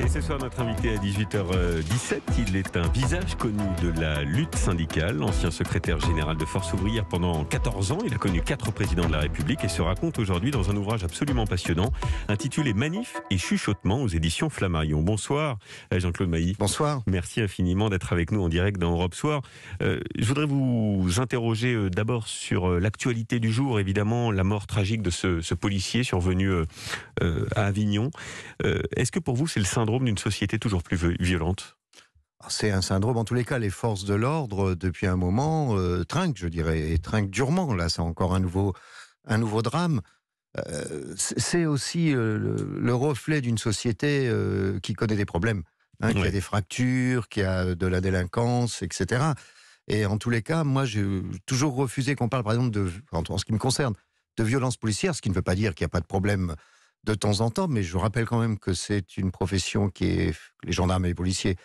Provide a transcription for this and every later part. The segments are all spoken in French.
Et ce soir, notre invité à 18h17, il est un visage connu de la lutte syndicale, ancien secrétaire général de Force ouvrière pendant 14 ans. Il a connu quatre présidents de la République et se raconte aujourd'hui dans un ouvrage absolument passionnant intitulé Manif et chuchotement aux éditions Flammarion. Bonsoir, Jean-Claude Mailly. Bonsoir. Merci infiniment d'être avec nous en direct dans Europe Soir. Euh, je voudrais vous interroger euh, d'abord sur euh, l'actualité du jour, évidemment, la mort tragique de ce, policier survenu à Avignon. Est-ce que pour vous, c'est le symbole d'une société toujours plus violente ah, c'est un syndrome, en tous les cas, les forces de l'ordre, euh, depuis un moment, euh, trinquent, je dirais, et trinquent durement. Là, c'est encore un nouveau, un nouveau drame. Euh, c'est aussi le, reflet d'une société qui connaît des problèmes, hein, qui a des fractures, qui a de la délinquance, etc. Et en tous les cas, moi, j'ai toujours refusé qu'on parle, par exemple, de, en, en ce qui me concerne, de violence policière, ce qui ne veut pas dire qu'il n'y a pas de problème de temps en temps, mais je rappelle quand même que c'est une profession qui est, les gendarmes et les policiers,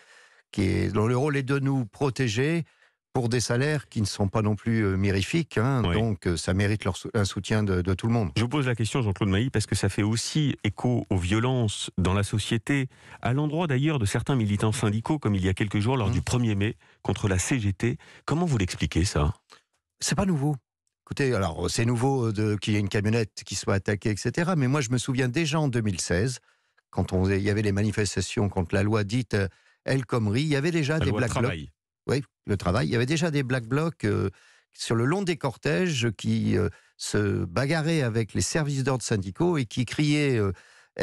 qui est, dont le rôle est de nous protéger pour des salaires qui ne sont pas non plus euh, mirifiques, hein. donc euh, ça mérite un soutien de, tout le monde. Je vous pose la question, Jean-Claude Mailly, parce que ça fait aussi écho aux violences dans la société, à l'endroit d'ailleurs de certains militants syndicaux, comme il y a quelques jours lors mmh. du 1er mai, contre la CGT. Comment vous l'expliquez ça C'est pas nouveau. Écoutez, alors c'est nouveau euh, qu'il y ait une camionnette qui soit attaquée, etc. Mais moi, je me souviens déjà en 2016, quand il y avait les manifestations contre la loi dite euh, El Khomri, il y avait déjà des black blocs. Oui, le travail. Il y avait déjà des black blocs euh, sur le long des cortèges qui se bagarraient avec les services d'ordre syndicaux et qui criaient.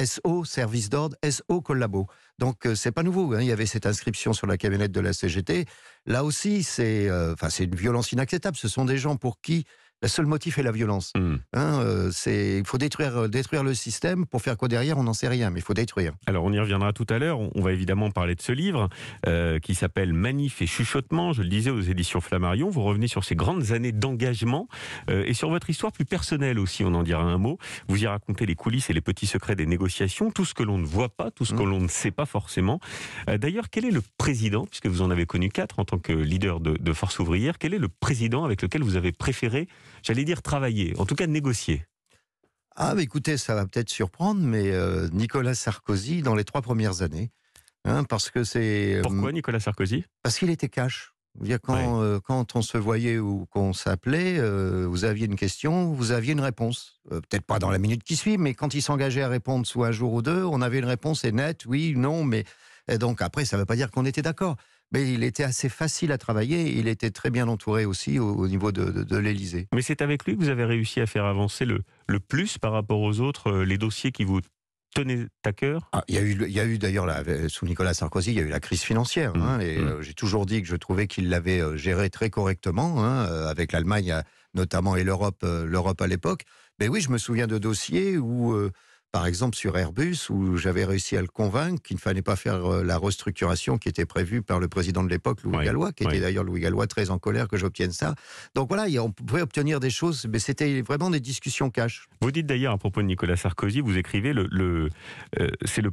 SO service d'ordre, SO collabo. Donc c'est pas nouveau. Hein. Il y avait cette inscription sur la camionnette de la CGT. Là aussi, c'est, enfin, c'est une violence inacceptable. Ce sont des gens pour qui le seul motif est la violence. Mm. Hein, euh, c'est, il faut détruire, euh, détruire le système pour faire quoi derrière On n'en sait rien, mais il faut détruire. Alors on y reviendra tout à l'heure. On va évidemment parler de ce livre euh, qui s'appelle Manif et chuchotement. Je le disais aux éditions Flammarion. Vous revenez sur ces grandes années d'engagement et sur votre histoire plus personnelle aussi. On en dira un mot. Vous y racontez les coulisses et les petits secrets des négociations, tout ce que l'on ne voit pas, tout ce mm. que l'on ne sait pas forcément. D'ailleurs, quel est le président, puisque vous en avez connu quatre en tant que leader de Force ouvrière, quel est le président avec lequel vous avez préféré j'allais dire travailler, en tout cas négocier Ah, mais écoutez, ça va peut-être surprendre, mais euh, Nicolas Sarkozy, dans les trois premières années, hein, parce que c'est. Euh, Pourquoi Nicolas Sarkozy Parce qu'il était cash. Quand, euh, quand, on se voyait ou qu'on s'appelait, vous aviez une question, vous aviez une réponse. Peut-être pas dans la minute qui suit, mais quand il s'engageait à répondre soit un jour ou deux, on avait une réponse et nette, oui, non, mais donc après, ça ne veut pas dire qu'on était d'accord mais il était assez facile à travailler. Il était très bien entouré aussi au, niveau de, de, l'Élysée. Mais c'est avec lui que vous avez réussi à faire avancer le, le plus par rapport aux autres euh, les dossiers qui vous tenaient à cœur ah, Il y a eu, il y a eu d'ailleurs, euh, sous Nicolas Sarkozy, il y a eu la crise financière. Hein, mmh. et mmh. Euh, j'ai toujours dit que je trouvais qu'il l'avait géré très correctement, hein, avec l'Allemagne notamment et l'Europe l'Europe à l'époque. Mais oui, je me souviens de dossiers où par exemple sur Airbus, où j'avais réussi à le convaincre qu'il ne fallait pas faire euh, la restructuration qui était prévue par le président de l'époque, Louis Gallois, qui était d'ailleurs Louis Gallois très en colère que j'obtienne ça. Donc voilà, on pouvait obtenir des choses, mais c'était vraiment des discussions cash. Vous dites d'ailleurs à propos de Nicolas Sarkozy, vous écrivez le, euh, c'est le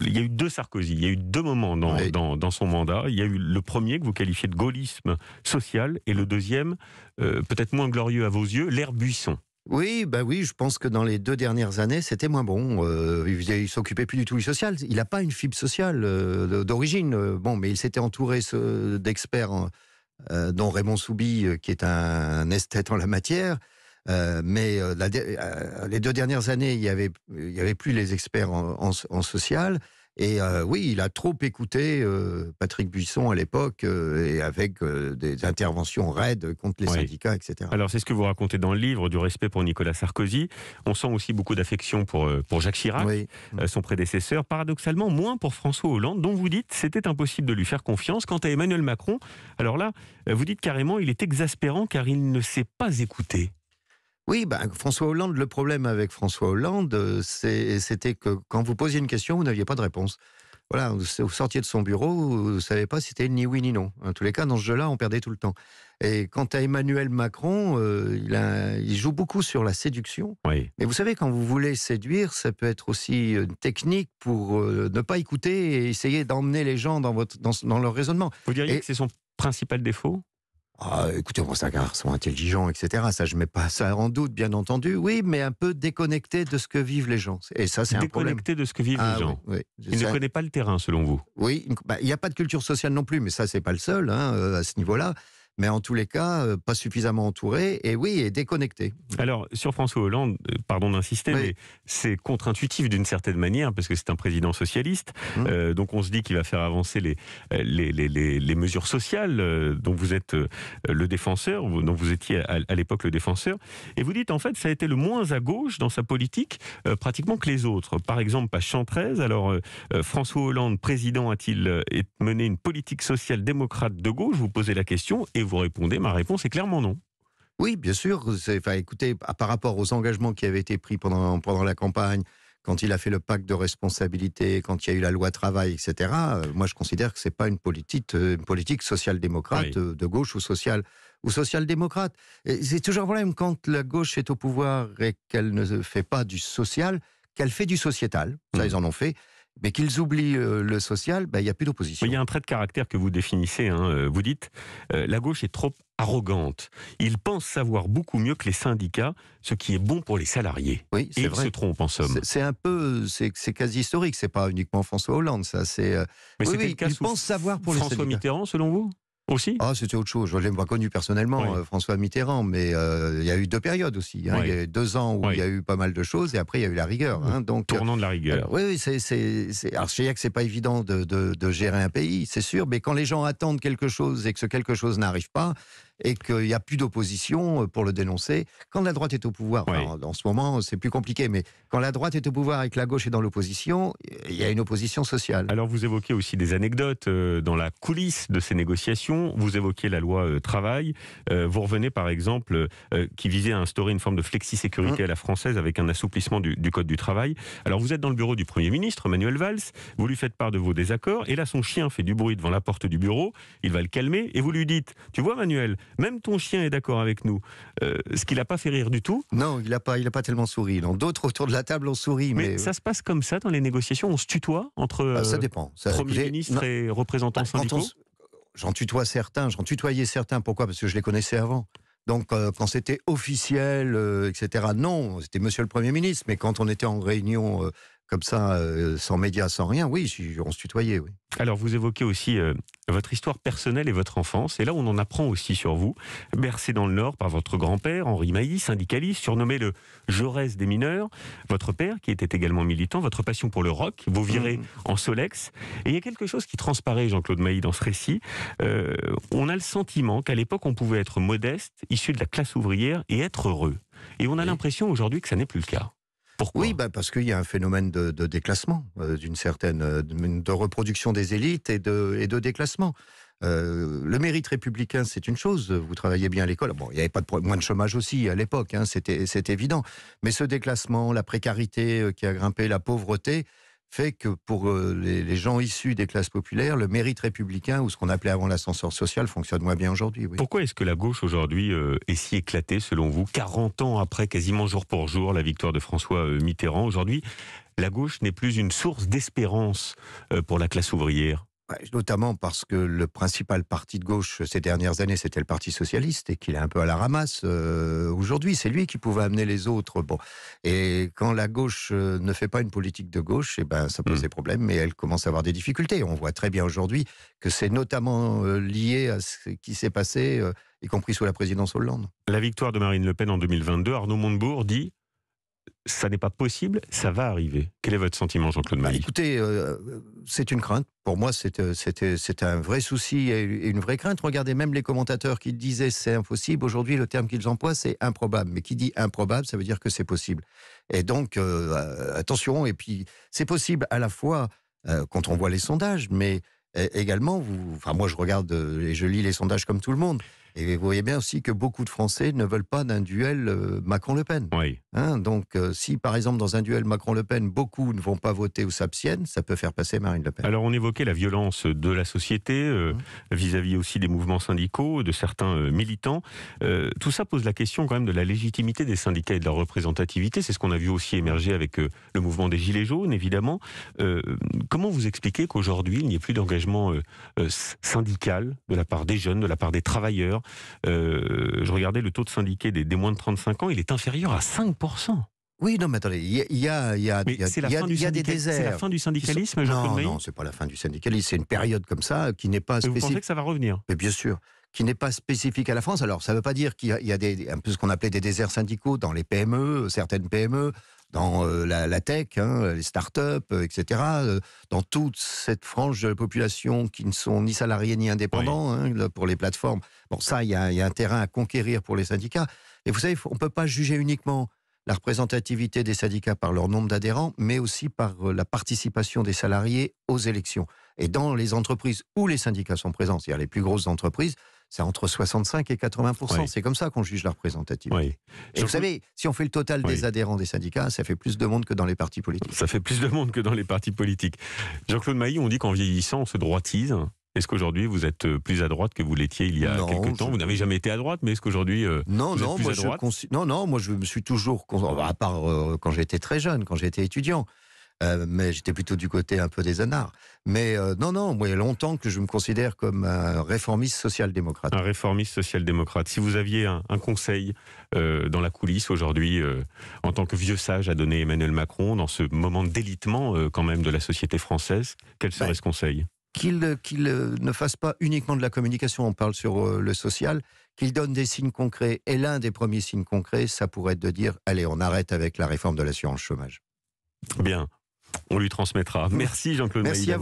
il y a eu deux Sarkozy, il y a eu deux moments dans, dans, son mandat. Il y a eu le premier que vous qualifiez de gaullisme social et le deuxième, euh, peut-être moins glorieux à vos yeux, l'air buisson. Oui, bah oui, je pense que dans les deux dernières années, c'était moins bon. Euh, il, ne s'occupait plus du tout du social. Il n'a pas une fibre sociale euh, d'origine. Euh, bon, mais il s'était entouré d'experts, dont Raymond Soubi, qui est un esthète en la matière. mais les deux dernières années, il n'y avait, plus les experts en social. Et euh, oui, il a trop écouté euh, Patrick Buisson à l'époque, euh, et avec des interventions raides contre les syndicats, etc. Alors c'est ce que vous racontez dans le livre, du respect pour Nicolas Sarkozy. On sent aussi beaucoup d'affection pour, Jacques Chirac, son prédécesseur. Paradoxalement, moins pour François Hollande, dont vous dites c'était impossible de lui faire confiance. Quant à Emmanuel Macron, alors là, vous dites carrément il est exaspérant car il ne s'est pas écouté. Oui, ben, François Hollande, le problème avec François Hollande, euh, c'était que quand vous posiez une question, vous n'aviez pas de réponse. Voilà, vous sortiez de son bureau, vous ne savez pas si c'était ni oui ni non. En tous les cas, dans ce jeu-là, on perdait tout le temps. Et quant à Emmanuel Macron, euh, il, joue beaucoup sur la séduction. Mais vous savez, quand vous voulez séduire, ça peut être aussi une technique pour euh, ne pas écouter et essayer d'emmener les gens dans, leur raisonnement. Vous diriez que c'est son principal défaut ah, écoutez, bon, c'est un garçon intelligent, etc. Ça, je mets pas ça en doute, bien entendu. Oui, mais un peu déconnecté de ce que vivent les gens. Et ça, c'est un problème. Déconnecté de ce que vivent ah les gens. Ils ne connaissent pas le terrain, selon vous. Oui, il n'y bah, a pas de culture sociale non plus, mais ça, ce n'est pas le seul hein, euh, à ce niveau-là mais en tous les cas, euh, pas suffisamment entouré et oui, et déconnecté. Alors, sur François Hollande, euh, pardon d'insister, mais c'est contre-intuitif d'une certaine manière, parce que c'est un président socialiste, hum. euh, donc on se dit qu'il va faire avancer les, les, mesures sociales dont vous êtes le défenseur, dont vous étiez à, l'époque le défenseur, et vous dites en fait, ça a été le moins à gauche dans sa politique, pratiquement que les autres. Par exemple, page 113, alors François Hollande, président, a-t-il mené une politique sociale démocrate de gauche Vous posez la question, et vous répondez, ma réponse est clairement non. Oui, bien sûr. écoutez, par rapport aux engagements qui avaient été pris pendant, la campagne, quand il a fait le pacte de responsabilité, quand il y a eu la loi travail, etc., euh, moi je considère que ce n'est pas une politique, euh, une politique social-démocrate, euh, de gauche ou sociale ou social-démocrate. C'est toujours le même, quand la gauche est au pouvoir et qu'elle ne fait pas du social, qu'elle fait du sociétal. Ça, hmm. ils en ont fait mais qu'ils oublient euh, le social, il bah, n'y a plus d'opposition. Il y a un trait de caractère que vous définissez. Hein, euh, vous dites, euh, la gauche est trop arrogante. Ils pensent savoir beaucoup mieux que les syndicats ce qui est bon pour les salariés. Oui, c'est vrai. Ils se trompent en somme. C'est un peu, c'est quasi historique. C'est pas uniquement François Hollande, ça. C'est. Mais oui, oui, pensent savoir pour les François Mitterrand, selon vous ah, c'était autre chose. Je ne l'ai pas connu personnellement, euh, François Mitterrand, mais euh, il y a eu deux périodes aussi. Hein. Il y a eu deux ans où il y a eu pas mal de choses, et après, il y a eu la rigueur. Hein. Donc, euh, Tournant de la rigueur. oui, c'est, c'est, Alors, je sais que ce n'est pas évident de, de, gérer un pays, c'est sûr, mais quand les gens attendent quelque chose et que ce quelque chose n'arrive pas, et qu'il n'y a plus d'opposition euh, pour le dénoncer. Quand la droite est au pouvoir, en ce moment, c'est plus compliqué, mais quand la droite est au pouvoir et que la gauche est dans l'opposition, il y a une opposition sociale. Alors vous évoquez aussi des anecdotes euh, dans la coulisse de ces négociations. Vous évoquez la loi euh, travail. Vous revenez par exemple qui visait à instaurer une forme de flexi-sécurité mmh. à la française avec un assouplissement du, du code du travail. Alors vous êtes dans le bureau du Premier ministre, Manuel Valls. Vous lui faites part de vos désaccords et là son chien fait du bruit devant la porte du bureau. Il va le calmer et vous lui dites Tu vois, Manuel, même ton chien est d'accord avec nous. Euh, ce qui l'a pas fait rire du tout. Non, il n'a pas, il a pas tellement souri. D'autres autour de la table ont souri. Mais, euh, ça se passe comme ça dans les négociations. On se tutoie entre ah, euh, ça premier ministre et représentants bah, syndicaux. J'en tutoie certains, j'en tutoyais certains. Pourquoi Parce que je les connaissais avant. Donc, quand c'était officiel, etc., non, c'était monsieur le Premier ministre, mais quand on était en réunion comme ça, euh, sans médias, sans rien, oui, on se tutoyait. Oui. Alors, vous évoquez aussi euh, votre histoire personnelle et votre enfance, et là, on en apprend aussi sur vous. Bercé dans le Nord par votre grand-père, Henri Mailly, syndicaliste, surnommé le Jaurès des mineurs, votre père, qui était également militant, votre passion pour le rock, vous virez mm. en Solex, et il y a quelque chose qui transparaît, Jean-Claude Mailly, dans ce récit. Euh, on a le sentiment qu'à l'époque, on pouvait être modeste, issu de la classe ouvrière, et être heureux. Et on a l'impression aujourd'hui que ça n'est plus le cas. Oui, bah, parce qu'il y a un phénomène de, déclassement, euh, d'une certaine euh, de reproduction des élites et de, déclassement. Euh, le mérite républicain, c'est une chose. Vous travaillez bien à l'école. Bon, il n'y avait pas de moins de chômage aussi à l'époque, hein, c'était évident. Mais ce déclassement, la précarité qui a grimpé, la pauvreté, fait que pour euh, les, gens issus des classes populaires, le mérite républicain ou ce qu'on appelait avant l'ascenseur social fonctionne moins bien aujourd'hui. Pourquoi est-ce que la gauche aujourd'hui euh, est si éclatée selon vous 40 ans après, quasiment jour pour jour, la victoire de François euh, Mitterrand, aujourd'hui, la gauche n'est plus une source d'espérance pour la classe ouvrière notamment parce que le principal parti de gauche euh, ces dernières années, c'était le Parti socialiste et qu'il est un peu à la ramasse euh, aujourd'hui. C'est lui qui pouvait amener les autres. Bon, et quand la gauche euh, ne fait pas une politique de gauche, eh ben ça pose mmh. des problèmes, et elle commence à avoir des difficultés. On voit très bien aujourd'hui que c'est notamment lié à ce qui s'est passé, y compris sous la présidence Hollande. La victoire de Marine Le Pen en 2022, Arnaud Montebourg dit ça n'est pas possible, ça va arriver. Quel est votre sentiment, Jean-Claude Mali bah, Écoutez, euh, c'est une crainte. Pour moi, euh, euh, c'est un vrai souci et une vraie crainte. Regardez, même les commentateurs qui disaient c'est impossible, aujourd'hui, le terme qu'ils emploient, c'est improbable. Mais qui dit improbable, ça veut dire que c'est possible. Et donc, attention, et puis, c'est possible à la fois quand on voit les sondages, mais également, vous, enfin, moi, je regarde et je lis les sondages comme tout le monde. Et vous voyez bien aussi que beaucoup de Français ne veulent pas d'un duel euh, Macron-Le Pen. Oui. Hein, donc, euh, si par exemple dans un duel Macron-Le Pen, beaucoup ne vont pas voter ou s'abstiennent, ça peut faire passer Marine Le Pen. Alors, on évoquait la violence de la société euh, mmh. vis-à-vis aussi des mouvements syndicaux, de certains militants. tout ça pose la question quand même de la légitimité des syndicats et de leur représentativité. C'est ce qu'on a vu aussi émerger avec le mouvement des Gilets jaunes, évidemment. comment vous expliquez qu'aujourd'hui, il n'y ait plus d'engagement syndical de la part des jeunes, de la part des travailleurs euh, je regardais le taux de syndiqué des, des moins de 35 ans, il est inférieur à 5%. Oui, non, mais attendez, il y a, y a, y a des déserts. C'est la fin du syndicalisme, je claude Non, non, c'est pas la fin du syndicalisme. C'est une période comme ça qui n'est pas spécifique. Vous pensez que ça va revenir Mais bien sûr qui n'est pas spécifique à la France. Alors, ça ne veut pas dire qu'il y, a, des, un peu ce qu'on appelait des déserts syndicaux dans les PME, certaines PME, dans euh, la, tech, hein, les start-up, euh, etc., euh, dans toute cette frange de la population qui ne sont ni salariés ni indépendants hein, pour les plateformes. Bon, ça, il y, y, a un terrain à conquérir pour les syndicats. Et vous savez, on ne peut pas juger uniquement la représentativité des syndicats par leur nombre d'adhérents, mais aussi par euh, la participation des salariés aux élections. Et dans les entreprises où les syndicats sont présents, c'est-à-dire les plus grosses entreprises, c'est entre 65 et 80 C'est comme ça qu'on juge la représentativité. Et vous savez, si on fait le total des adhérents des syndicats, ça fait plus de monde que dans les partis politiques. Ça fait plus de monde que dans les partis politiques. Jean-Claude Mailly, on dit qu'en vieillissant, on se droitise. Est-ce qu'aujourd'hui vous êtes euh, plus à droite que vous l'étiez il y a quelques temps Vous n'avez jamais été à droite, mais est-ce qu'aujourd'hui euh, non, non, moi je Non, non, moi je me suis toujours, à part euh, quand j'étais très jeune, quand j'étais étudiant, mais j'étais plutôt du côté un peu des anards. Mais non, non, moi, il y a longtemps que je me considère comme un réformiste social-démocrate. Un réformiste social-démocrate. Si vous aviez un, conseil dans la coulisse aujourd'hui, en tant que vieux sage à donner Emmanuel Macron, dans ce moment d'élitement quand même de la société française, quel serait ben, ce conseil qu'il euh, ne fasse pas uniquement de la communication, on parle sur euh, le social, qu'il donne des signes concrets. Et l'un des premiers signes concrets, ça pourrait être de dire, allez, on arrête avec la réforme de l'assurance chômage. Bien, on lui transmettra. Merci Jean-Claude Merci